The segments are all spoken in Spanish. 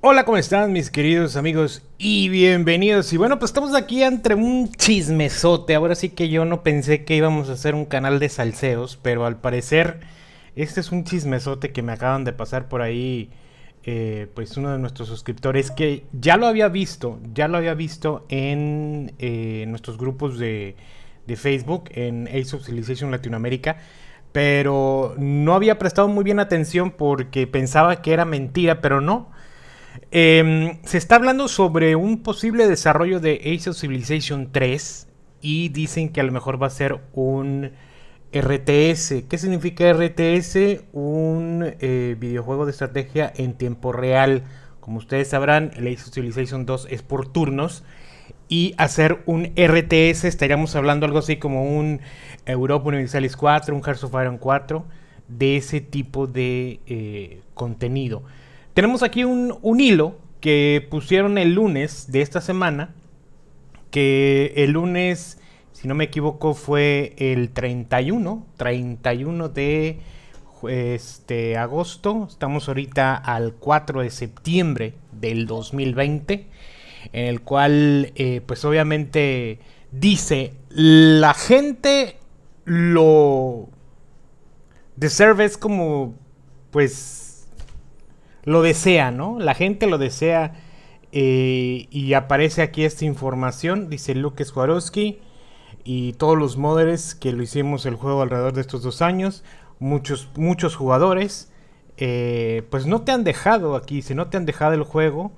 Hola, ¿cómo están mis queridos amigos y bienvenidos? Y bueno, pues estamos aquí entre un chismesote. Ahora sí que yo no pensé que íbamos a hacer un canal de salseos, pero al parecer este es un chismesote que me acaban de pasar por ahí, eh, pues uno de nuestros suscriptores que ya lo había visto, ya lo había visto en eh, nuestros grupos de, de Facebook, en Ace of Civilization Latinoamérica pero no había prestado muy bien atención porque pensaba que era mentira, pero no. Em, se está hablando sobre un posible desarrollo de Ace of Civilization 3 y dicen que a lo mejor va a ser un RTS. ¿Qué significa RTS? Un eh, videojuego de estrategia en tiempo real. Como ustedes sabrán, el Ace of Civilization 2 es por turnos. Y hacer un RTS, estaríamos hablando algo así como un Europa Universalis 4, un Hearts of Iron 4, de ese tipo de eh, contenido. Tenemos aquí un, un hilo que pusieron el lunes de esta semana, que el lunes, si no me equivoco, fue el 31, 31 de este, agosto, estamos ahorita al 4 de septiembre del 2020, en el cual, eh, pues obviamente dice, la gente lo... deserve es como, pues, lo desea, ¿no? La gente lo desea eh, y aparece aquí esta información, dice Luke Swarovski y todos los modders que lo hicimos el juego alrededor de estos dos años, muchos, muchos jugadores, eh, pues no te han dejado aquí, se no te han dejado el juego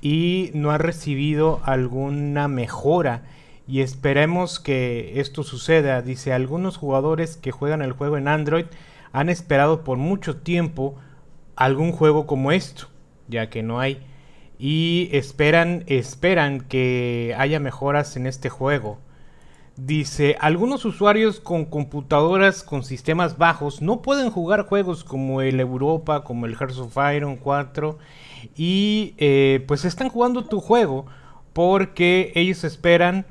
y no ha recibido alguna mejora. Y esperemos que esto suceda. Dice, algunos jugadores que juegan el juego en Android han esperado por mucho tiempo algún juego como esto, ya que no hay. Y esperan, esperan que haya mejoras en este juego. Dice, algunos usuarios con computadoras con sistemas bajos no pueden jugar juegos como el Europa, como el Hearts of Iron 4 y eh, pues están jugando tu juego porque ellos esperan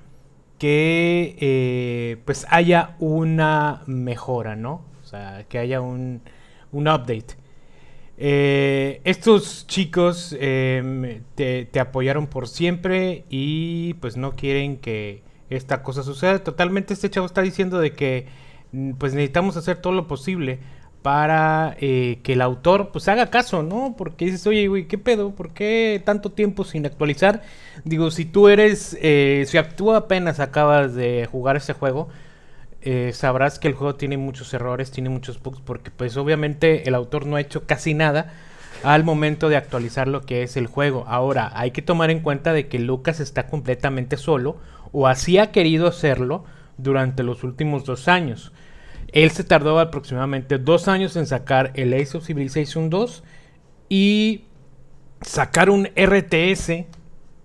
que eh, pues haya una mejora, ¿no? O sea, que haya un, un update. Eh, estos chicos em, te, apoyaron por siempre y pues no quieren que esta cosa suceda. Totalmente este chavo está diciendo de que mm, pues necesitamos hacer todo lo posible para eh, que el autor pues haga caso, ¿no? Porque dices, oye, güey, ¿qué pedo? ¿Por qué tanto tiempo sin actualizar? Digo, si tú eres, eh, si tú apenas acabas de jugar ese juego, eh, sabrás que el juego tiene muchos errores, tiene muchos bugs, porque pues obviamente el autor no ha hecho casi nada al momento de actualizar lo que es el juego. Ahora, hay que tomar en cuenta de que Lucas está completamente solo, o así ha querido hacerlo durante los últimos dos años. Él se tardó aproximadamente dos años en sacar el Ace of Civilization 2 y sacar un RTS. Eh,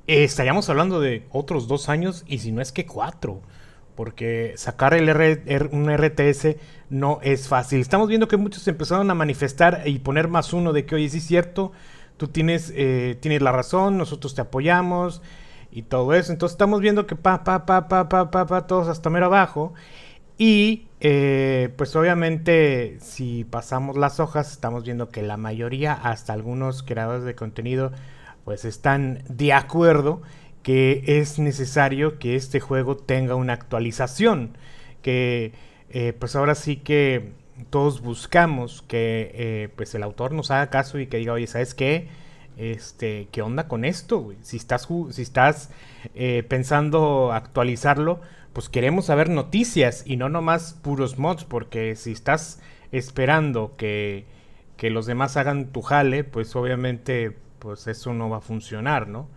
estaríamos hablando de otros dos años y si no es que cuatro porque sacar un RTS no es fácil. Estamos viendo que muchos empezaron a manifestar y poner más uno de que, oye, sí es cierto, tú tienes, eh, tienes la razón, nosotros te apoyamos y todo eso. Entonces estamos viendo que pa, pa, pa, pa, pa, pa, pa todos hasta mero abajo. Y eh, pues obviamente si pasamos las hojas estamos viendo que la mayoría, hasta algunos creadores de contenido, pues están de acuerdo que es necesario que este juego tenga una actualización. Que eh, pues ahora sí que todos buscamos que eh, pues el autor nos haga caso y que diga, oye, ¿sabes qué? Este, ¿Qué onda con esto? Si estás, si estás eh, pensando actualizarlo, pues queremos saber noticias y no nomás puros mods, porque si estás esperando que, que los demás hagan tu jale, pues obviamente pues eso no va a funcionar, ¿no?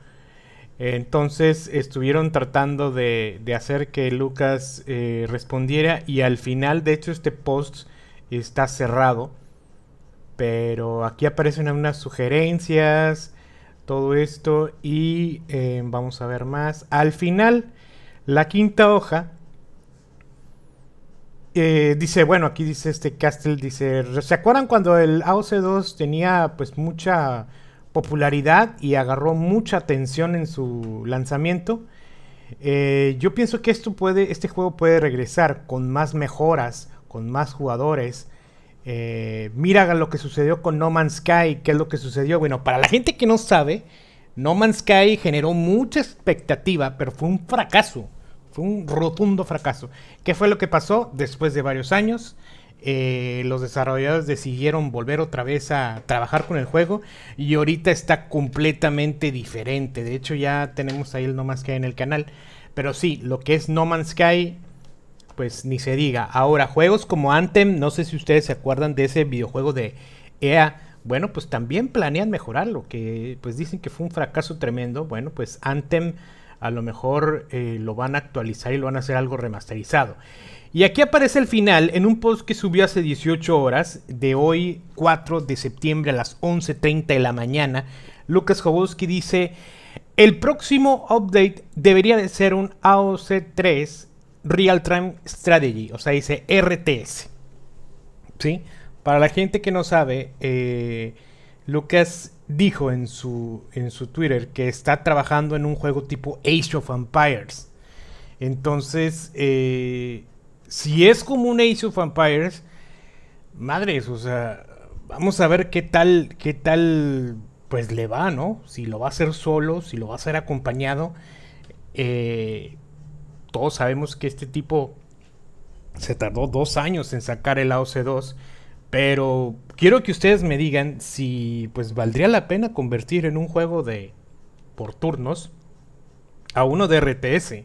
Entonces estuvieron tratando de, hacer que Lucas eh, respondiera y al final, de hecho, este post está cerrado. Pero aquí aparecen algunas sugerencias, todo esto y eh, vamos a ver más. Al final, la quinta hoja eh, dice, bueno, aquí dice este Castle, dice, ¿se acuerdan cuando el AOC2 tenía pues mucha popularidad y agarró mucha atención en su lanzamiento. Eh, yo pienso que esto puede, este juego puede regresar con más mejoras, con más jugadores. Eh, mira lo que sucedió con No Man's Sky, qué es lo que sucedió. Bueno, para la gente que no sabe, No Man's Sky generó mucha expectativa, pero fue un fracaso. Fue un rotundo fracaso. ¿Qué fue lo que pasó después de varios años? Eh, los desarrolladores decidieron volver otra vez a trabajar con el juego y ahorita está completamente diferente. De hecho ya tenemos ahí el No Man's Sky en el canal. Pero sí, lo que es No Man's Sky, pues ni se diga. Ahora, juegos como Anthem, no sé si ustedes se acuerdan de ese videojuego de EA. Bueno, pues también planean mejorarlo, que pues dicen que fue un fracaso tremendo. Bueno, pues Anthem a lo mejor eh, lo van a actualizar y lo van a hacer algo remasterizado. Y aquí aparece el final en un post que subió hace 18 horas, de hoy 4 de septiembre a las 11.30 de la mañana. Lucas Jobowski dice, el próximo update debería de ser un AOC 3 Real Time Strategy, o sea, dice RTS. ¿Sí? Para la gente que no sabe, eh, Lucas dijo en su, en su Twitter que está trabajando en un juego tipo Age of Empires. Entonces, eh, si es como un Age of Empires, madres, o sea, vamos a ver qué tal, qué tal, pues le va, ¿no? Si lo va a hacer solo, si lo va a hacer acompañado. Eh, todos sabemos que este tipo se tardó dos años en sacar el AOC2. Pero quiero que ustedes me digan si pues valdría la pena convertir en un juego de por turnos a uno de RTS.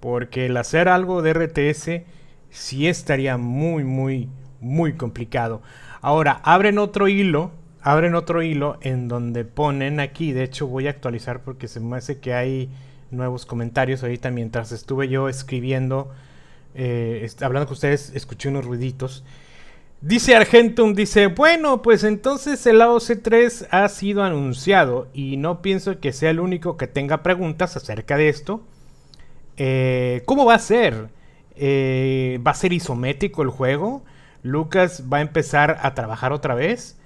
Porque el hacer algo de RTS sí estaría muy, muy, muy complicado. Ahora, abren otro hilo. Abren otro hilo en donde ponen aquí. De hecho, voy a actualizar porque se me hace que hay nuevos comentarios ahorita mientras estuve yo escribiendo. Eh, hablando con ustedes, escuché unos ruiditos. Dice Argentum, dice, bueno, pues entonces el AOC3 ha sido anunciado y no pienso que sea el único que tenga preguntas acerca de esto. Eh, ¿Cómo va a ser? Eh, ¿Va a ser isométrico el juego? ¿Lucas va a empezar a trabajar otra vez?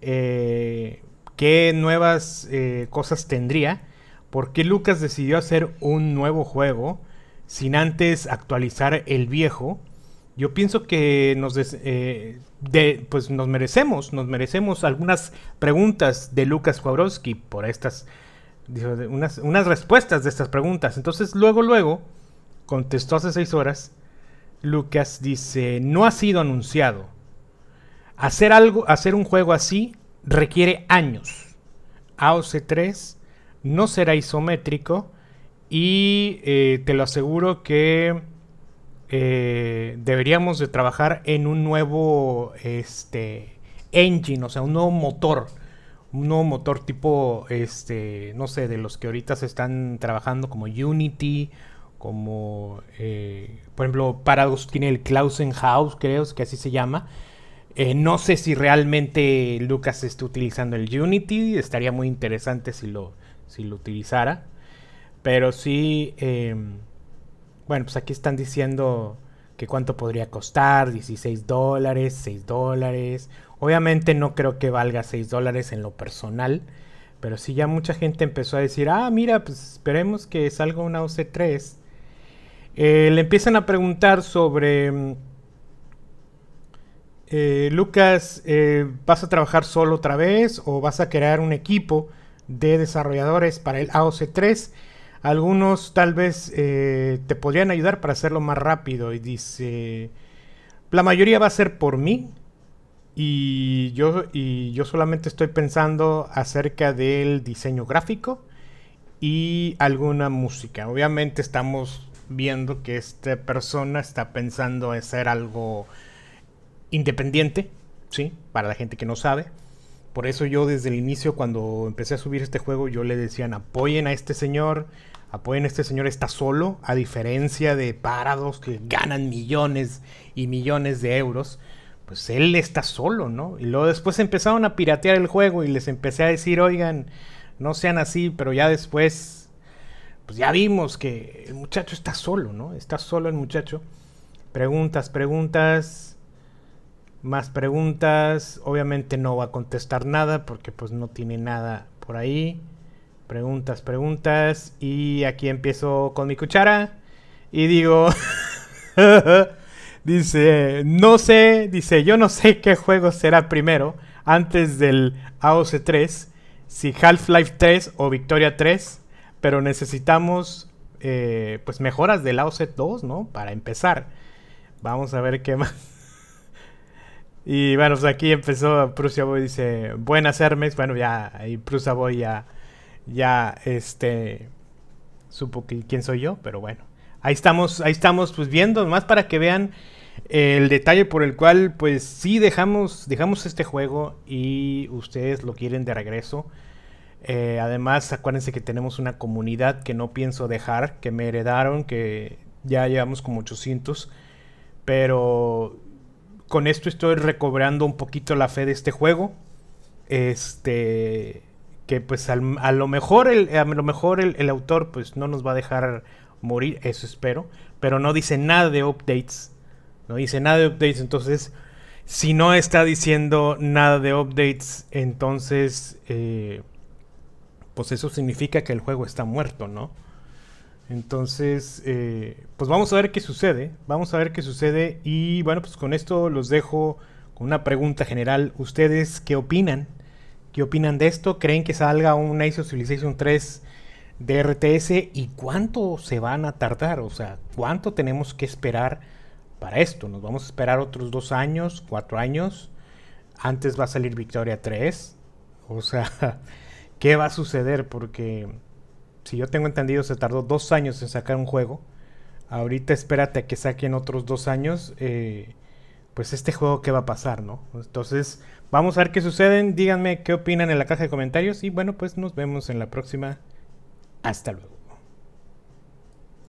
Eh, ¿Qué nuevas cosas tendría? ¿Por qué Lucas decidió hacer un nuevo juego sin antes actualizar el viejo? Yo pienso que nos, eh, pues nos merecemos, nos merecemos algunas preguntas de Lucas Kowalski por estas, unas, respuestas de estas preguntas. Entonces luego, luego, contestó hace seis horas, Lucas dice, no ha sido anunciado. Hacer algo, hacer un juego así requiere años. AOC 3 no será isométrico y eh, te lo aseguro que eh, deberíamos de trabajar en un nuevo este, engine, o sea, un nuevo motor. Un nuevo motor tipo, este, no sé, de los que ahorita se están trabajando como Unity, como, eh, por ejemplo, Parados tiene el Klausenhaus, creo que así se llama. Eh, no sé si realmente Lucas esté utilizando el Unity, estaría muy interesante si lo, si lo utilizara. Pero sí, em, bueno, pues aquí están diciendo que cuánto podría costar, 16 dólares, 6 dólares. Obviamente no creo que valga 6 dólares en lo personal, pero sí ya mucha gente empezó a decir, ah, mira, pues esperemos que salga una OC3. Eh, le empiezan a preguntar sobre, mm, eh, Lucas, eh, ¿vas a trabajar solo otra vez o vas a crear un equipo de desarrolladores para el AOC3? Algunos tal vez eh, te podrían ayudar para hacerlo más rápido. Y dice, la mayoría va a ser por mí. Y yo, y yo solamente estoy pensando acerca del diseño gráfico y alguna música. Obviamente estamos viendo que esta persona está pensando en hacer algo independiente, ¿sí? Para la gente que no sabe. Por eso yo desde el inicio, cuando empecé a subir este juego, yo le decían, apoyen a este señor, apoyen a este señor, está solo, a diferencia de parados que ganan millones y millones de euros, pues él está solo, ¿no? Y luego después empezaron a piratear el juego y les empecé a decir, oigan, no sean así, pero ya después, pues ya vimos que el muchacho está solo, ¿no? Está solo el muchacho. Preguntas, preguntas más preguntas. Obviamente no va a contestar nada porque pues no tiene nada por ahí. Preguntas, preguntas. Y aquí empiezo con mi cuchara. Y digo... dice, no sé, dice, yo no sé qué juego será primero antes del AOC 3. Si Half-Life 3 o Victoria 3. Pero necesitamos eh, pues mejoras del AOC 2, ¿no? Para empezar. Vamos a ver qué más y bueno, pues aquí empezó Prusia Boy, dice, buenas Hermes. Bueno, ya ahí Prusia Boy ya, ya, este, supo quién soy yo, pero bueno. Ahí estamos, ahí estamos, pues viendo, más para que vean el detalle por el cual, pues sí dejamos, dejamos este juego y ustedes lo quieren de regreso. Eh, además, acuérdense que tenemos una comunidad que no pienso dejar, que me heredaron, que ya llevamos como 800, pero con esto estoy recobrando un poquito la fe de este juego. Este que pues a lo mejor el a lo mejor el, autor pues no nos va a dejar morir, eso espero, pero no dice nada de updates. No dice nada de updates, entonces si no está diciendo nada de updates, entonces eh, pues eso significa que el juego está muerto, ¿no? Entonces, eh, pues vamos a ver qué sucede. Vamos a ver qué sucede. Y bueno, pues con esto los dejo con una pregunta general. ¿Ustedes qué opinan? ¿Qué opinan de esto? ¿Creen que salga un of Civilization 3 de RTS? ¿Y cuánto se van a tardar? O sea, ¿cuánto tenemos que esperar para esto? ¿Nos vamos a esperar otros dos años, cuatro años? Antes va a salir Victoria 3. O sea, ¿qué va a suceder? Porque si yo tengo entendido, se tardó dos años en sacar un juego. Ahorita espérate a que saquen otros dos años. Eh, pues este juego qué va a pasar, ¿no? Entonces, vamos a ver qué suceden. Díganme qué opinan en la caja de comentarios. Y bueno, pues nos vemos en la próxima. Hasta luego.